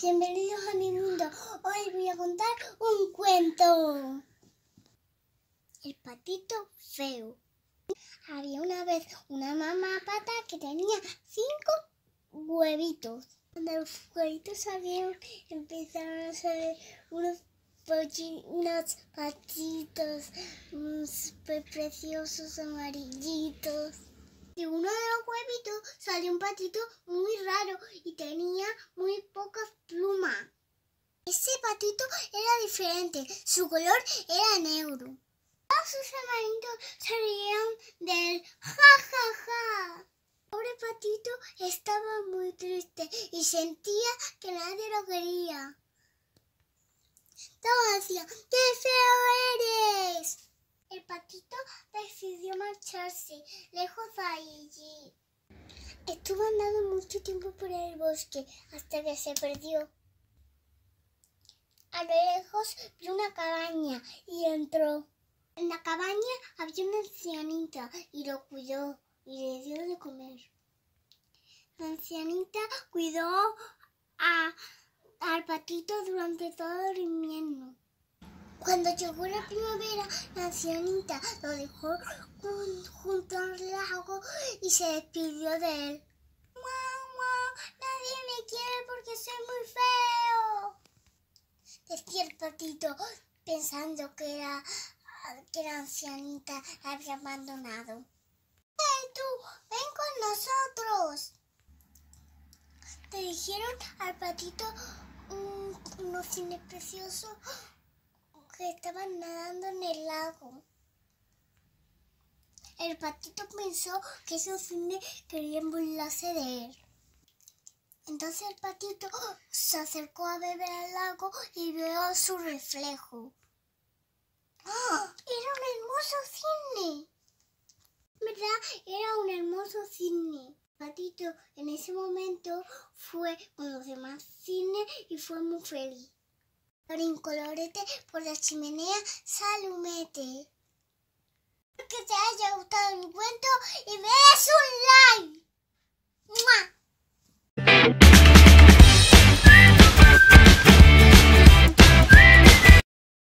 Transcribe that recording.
bienvenidos a mi mundo. Hoy voy a contar un cuento. El patito feo. Había una vez una mamá pata que tenía cinco huevitos. Cuando los huevitos salieron, empezaron a salir unos patitos super preciosos amarillitos. De uno de los huevitos salió un patito muy raro y te era diferente, su color era negro. Todos sus hermanitos se rieron del ja ja ja. Pobre patito estaba muy triste y sentía que nadie lo quería. Todos decían, ¡qué feo eres! El patito decidió marcharse lejos de allí. Estuvo andando mucho tiempo por el bosque hasta que se perdió. A lo lejos vio una cabaña y entró. En la cabaña había una ancianita y lo cuidó y le dio de comer. La ancianita cuidó a, al patito durante todo el invierno. Cuando llegó la primavera, la ancianita lo dejó junto al lago y se despidió de él. patito pensando que era la ancianita la había abandonado. Ven tú! ¡Ven con nosotros! Te dijeron al patito unos cines preciosos que estaban nadando en el lago. El patito pensó que esos cines querían burlarse de él. Entonces el patito se acercó a beber al lago y vio su reflejo. ¡Ah! Era un hermoso cisne. ¿Verdad? Era un hermoso cisne. Patito en ese momento fue con los demás cines y fue muy feliz. Colorete por la chimenea, salumete. Que te haya gustado mi cuento